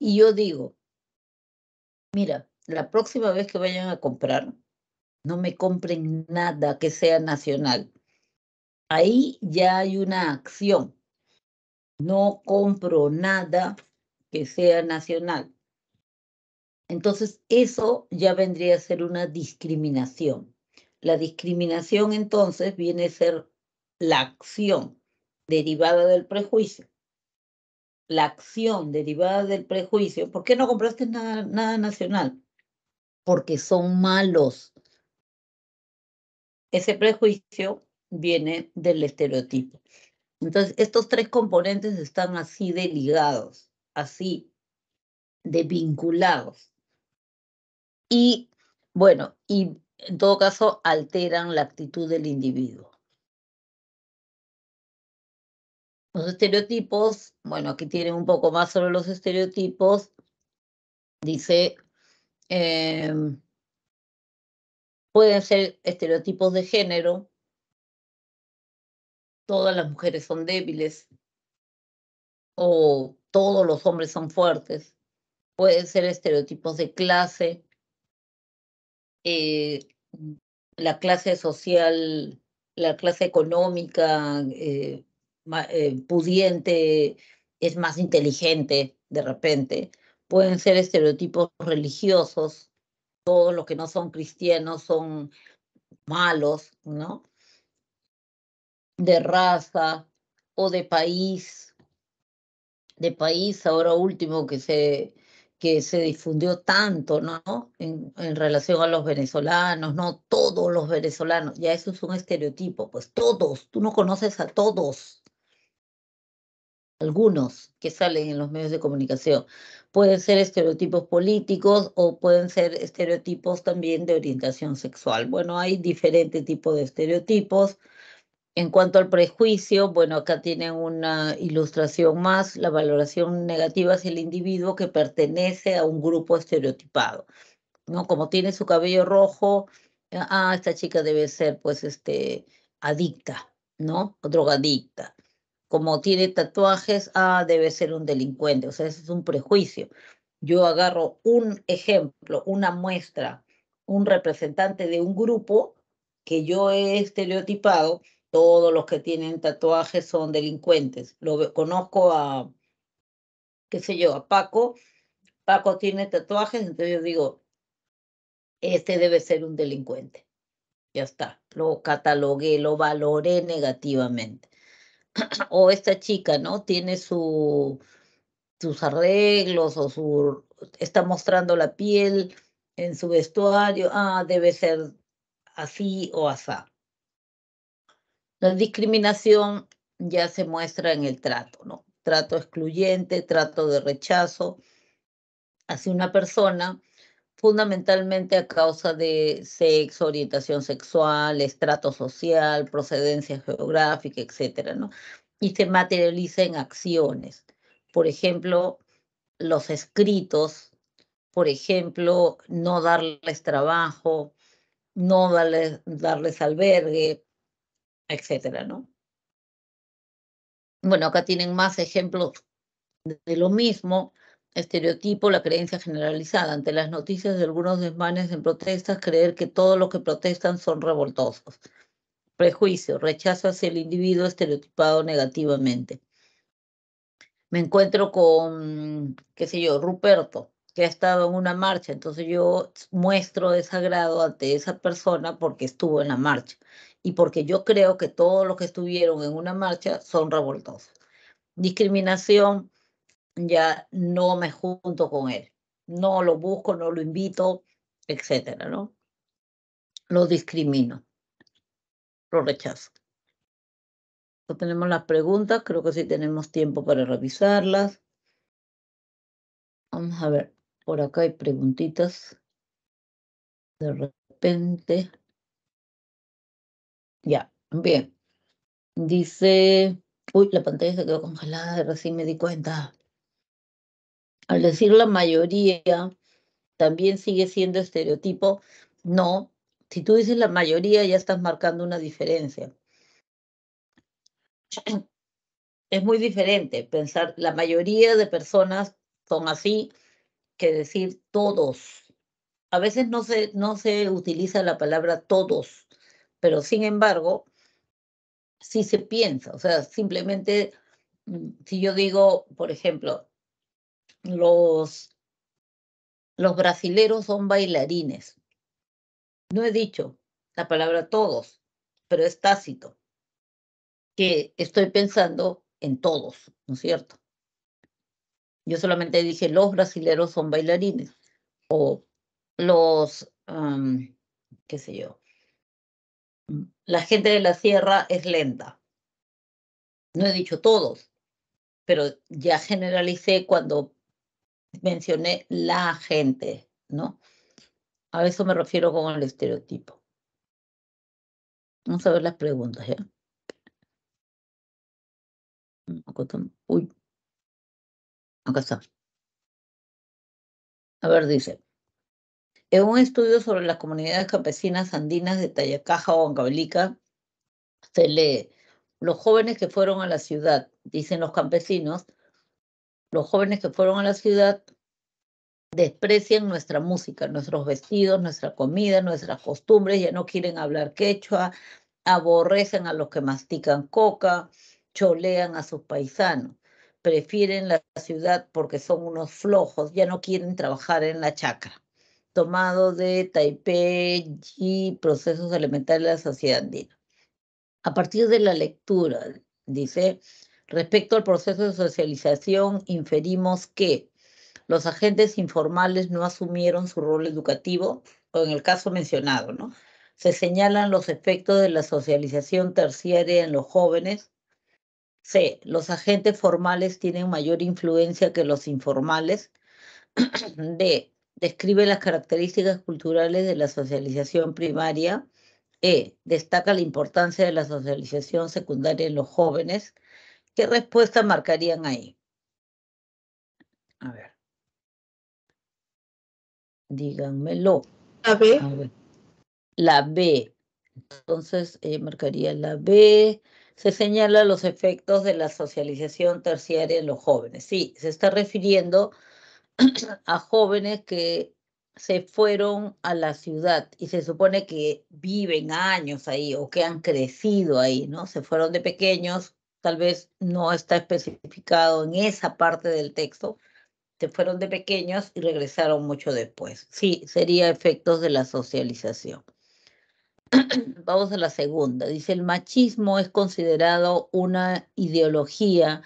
Y yo digo, mira, la próxima vez que vayan a comprar, no me compren nada que sea nacional. Ahí ya hay una acción. No compro nada que sea nacional. Entonces, eso ya vendría a ser una discriminación. La discriminación entonces viene a ser la acción derivada del prejuicio. La acción derivada del prejuicio. ¿Por qué no compraste nada, nada nacional? Porque son malos. Ese prejuicio viene del estereotipo. Entonces, estos tres componentes están así de ligados, así de vinculados y, bueno, y en todo caso alteran la actitud del individuo. Los estereotipos, bueno, aquí tienen un poco más sobre los estereotipos. Dice, em, pueden ser estereotipos de género. Todas las mujeres son débiles o todos los hombres son fuertes. Pueden ser estereotipos de clase, eh, la clase social, la clase económica eh, eh, pudiente es más inteligente de repente. Pueden ser estereotipos religiosos, todos los que no son cristianos son malos, ¿no? De raza o de país, de país ahora último que se que se difundió tanto, ¿no? En, relación a los venezolanos, no todos los venezolanos, ya eso es un estereotipo, pues todos, tú no conoces a todos, algunos que salen en los medios de comunicación, pueden ser estereotipos políticos o pueden ser estereotipos también de orientación sexual. Bueno, hay diferentes tipos de estereotipos, en cuanto al prejuicio, bueno, acá tienen una ilustración más, la valoración negativa es el individuo que pertenece a un grupo estereotipado, ¿no? Como tiene su cabello rojo, ah, ah, esta chica debe ser, pues, este, adicta, ¿no? drogadicta. Como tiene tatuajes, ah, debe ser un delincuente, o sea, ese es un prejuicio. Yo agarro un ejemplo, una muestra, un representante de un grupo que yo he estereotipado, todos los que tienen tatuajes son delincuentes. Lo conozco a, qué sé yo, a Paco. Paco tiene tatuajes, entonces yo digo, este debe ser un delincuente. Ya está, lo catalogué, lo valoré negativamente. o esta chica, ¿no? Tiene su, sus arreglos o su, está mostrando la piel en su vestuario, ah, debe ser así o asá. La discriminación ya se muestra en el trato, ¿no? Trato excluyente, trato de rechazo hacia una persona, fundamentalmente a causa de sexo, orientación sexual, estrato social, procedencia geográfica, etcétera, ¿no? Y se materializa en acciones. Por ejemplo, los escritos, por ejemplo, no darles trabajo, no darles, darles albergue, etcétera, ¿no? Bueno, acá tienen más ejemplos de lo mismo. Estereotipo, la creencia generalizada. Ante las noticias de algunos desmanes en protestas, creer que todos los que protestan son revoltosos. Prejuicio, rechazo hacia el individuo estereotipado negativamente. Me encuentro con, qué sé yo, Ruperto, que ha estado en una marcha. Entonces yo muestro desagrado ante esa persona porque estuvo en la marcha y porque yo creo que todos los que estuvieron en una marcha son revoltosos. Discriminación, ya no me junto con él, no lo busco, no lo invito, etcétera, ¿no? Lo discrimino, lo rechazo. no tenemos las preguntas, creo que sí tenemos tiempo para revisarlas. Vamos a ver, por acá hay preguntitas. De repente. Ya, bien. Dice, uy, la pantalla se quedó congelada, recién me di cuenta. Al decir la mayoría, también sigue siendo estereotipo. No, si tú dices la mayoría, ya estás marcando una diferencia. Es muy diferente pensar la mayoría de personas son así que decir todos. A veces no se, no se utiliza la palabra todos pero sin embargo, si se piensa, o sea, simplemente, mm, si yo digo, por ejemplo, los, los brasileros son bailarines, no he dicho la palabra todos, pero es tácito, que estoy pensando en todos, ¿no es cierto? Yo solamente dije los brasileros son bailarines o los, qué sé yo, la gente de la sierra es lenta. No he dicho todos, pero ya generalicé cuando mencioné la gente, ¿no? A eso me refiero con el estereotipo. Vamos a ver las preguntas, Uy, acá está. A ver, dice. En un estudio sobre las comunidades campesinas andinas de Tayacaja o Angabelica. se lee, los jóvenes que fueron a la ciudad, dicen los campesinos, los jóvenes que fueron a la ciudad desprecian nuestra música, nuestros vestidos, nuestra comida, nuestras costumbres, ya no quieren hablar quechua, aborrecen a los que mastican coca, cholean a sus paisanos, prefieren la ciudad porque son unos flojos, ya no quieren trabajar en la chacra tomado de Taipei y Procesos Elementales de la Sociedad Andina. A partir de la lectura, dice, respecto al proceso de socialización, inferimos que los agentes informales no asumieron su rol educativo, o en el caso mencionado, ¿no? Se señalan los efectos de la socialización terciaria en los jóvenes. C. Los agentes formales tienen mayor influencia que los informales. D describe las características culturales de la socialización primaria. E. Destaca la importancia de la socialización secundaria en los jóvenes. ¿Qué respuesta marcarían ahí? A ver. Díganmelo. La B. La B. Entonces, eh, marcaría la B. Se señala los efectos de la socialización terciaria en los jóvenes. Sí, se está refiriendo a jóvenes que se fueron a la ciudad y se supone que viven años ahí o que han crecido ahí, ¿no? Se fueron de pequeños, tal vez no está especificado en esa parte del texto, se fueron de pequeños y regresaron mucho después. Sí, sería efectos de la socialización. Vamos a la segunda. Dice, el machismo es considerado una ideología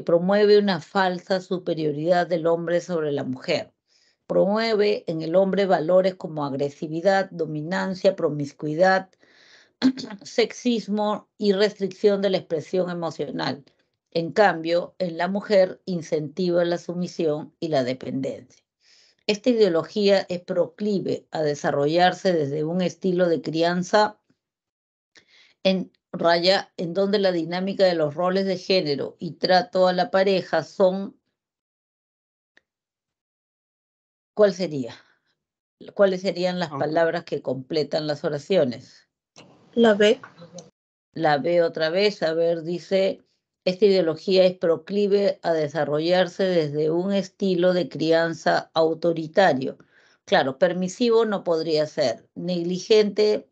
promueve una falsa superioridad del hombre sobre la mujer. Promueve en el hombre valores como agresividad, dominancia, promiscuidad, sexismo y restricción de la expresión emocional. En cambio, en la mujer incentiva la sumisión y la dependencia. Esta ideología es proclive a desarrollarse desde un estilo de crianza en raya en donde la dinámica de los roles de género y trato a la pareja son, ¿cuál sería? ¿Cuáles serían las palabras que completan las oraciones? La B. La B otra vez, a ver, dice, esta ideología es proclive a desarrollarse desde un estilo de crianza autoritario. Claro, permisivo no podría ser, negligente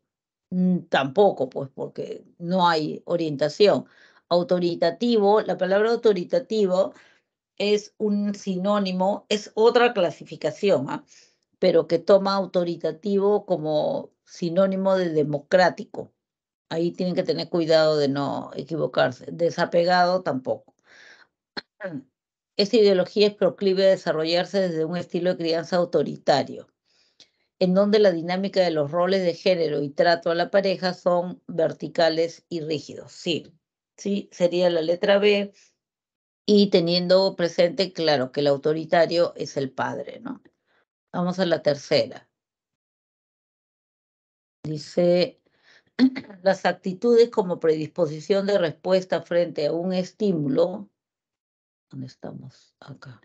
Mm, tampoco, pues porque no hay orientación. Autoritativo, la palabra autoritativo es un sinónimo, es otra clasificación, ¿ah? pero que toma autoritativo como sinónimo de democrático. Ahí tienen que tener cuidado de no equivocarse. Desapegado tampoco. Esta ideología es proclive a desarrollarse desde un estilo de crianza autoritario en donde la dinámica de los roles de género y trato a la pareja son verticales y rígidos. Sí, sí, sería la letra B y teniendo presente, claro, que el autoritario es el padre, ¿no? Vamos a la tercera. Dice, las actitudes como predisposición de respuesta frente a un estímulo, ¿dónde estamos? Acá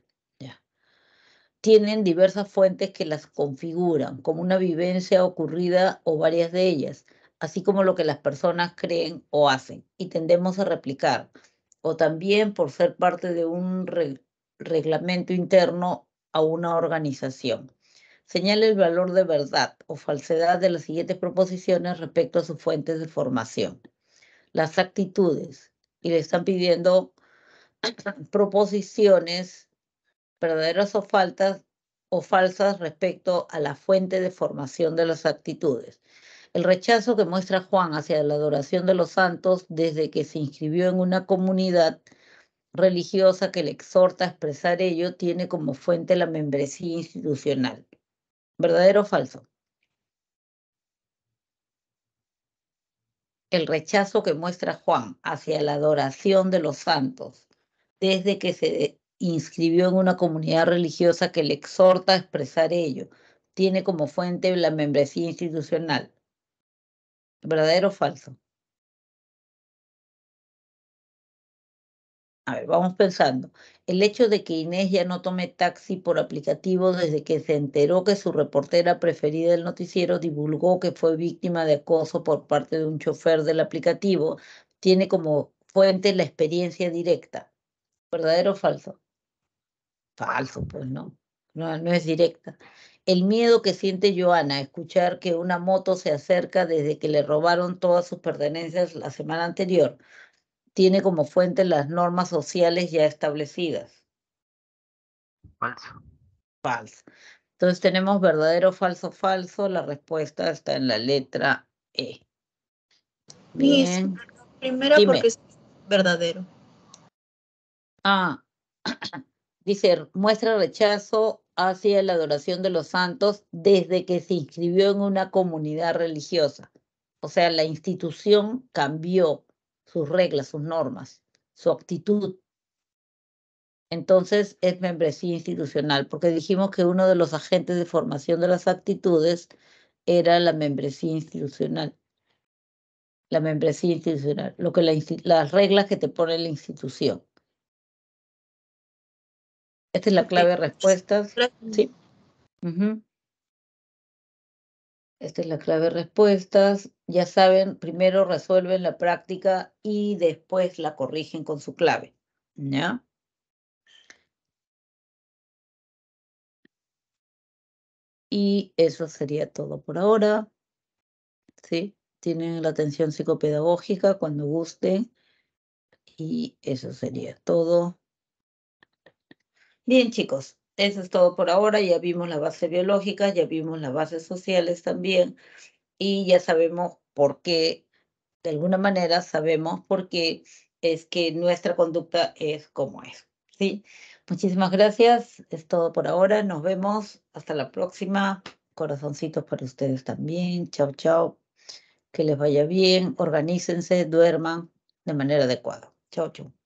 tienen diversas fuentes que las configuran, como una vivencia ocurrida o varias de ellas, así como lo que las personas creen o hacen, y tendemos a replicar, o también por ser parte de un reglamento interno a una organización. Señale el valor de verdad o falsedad de las siguientes proposiciones respecto a sus fuentes de formación. Las actitudes, y le están pidiendo proposiciones verdaderas o faltas o falsas respecto a la fuente de formación de las actitudes. El rechazo que muestra Juan hacia la adoración de los santos desde que se inscribió en una comunidad religiosa que le exhorta a expresar ello tiene como fuente la membresía institucional. ¿Verdadero o falso? El rechazo que muestra Juan hacia la adoración de los santos desde que se inscribió en una comunidad religiosa que le exhorta a expresar ello. Tiene como fuente la membresía institucional. ¿Verdadero o falso? A ver, vamos pensando. El hecho de que Inés ya no tome taxi por aplicativo desde que se enteró que su reportera preferida del noticiero divulgó que fue víctima de acoso por parte de un chofer del aplicativo tiene como fuente la experiencia directa. ¿Verdadero o falso? Falso, pues no. No, es directa. El miedo que siente Joana a escuchar que una moto se acerca desde que le robaron todas sus pertenencias la semana anterior tiene como fuente las normas sociales ya establecidas. Falso. Falso. Entonces tenemos verdadero, falso, falso. La respuesta está en la letra E. Bien. Primero porque es verdadero. Ah, Dice, muestra rechazo hacia la adoración de los santos desde que se inscribió en una comunidad religiosa. O sea, la institución cambió sus reglas, sus normas, su actitud. Entonces es membresía institucional, porque dijimos que uno de los agentes de formación de las actitudes era la membresía institucional. La membresía institucional, lo que las reglas que te pone la institución. Esta es la clave de respuestas. Sí. Esta es la clave de respuestas. Ya saben, primero resuelven la práctica y después la corrigen con su clave. ¿Ya? Y eso sería todo por ahora. ¿Sí? Tienen la atención psicopedagógica cuando gusten. Y eso sería todo. Bien, chicos, eso es todo por ahora. Ya vimos la base biológica, ya vimos las bases sociales también y ya sabemos por qué, de alguna manera sabemos por qué es que nuestra conducta es como es. ¿sí? Muchísimas gracias. Es todo por ahora. Nos vemos. Hasta la próxima. Corazoncitos para ustedes también. Chao, chao. Que les vaya bien. Organícense, duerman de manera adecuada. Chao, chao.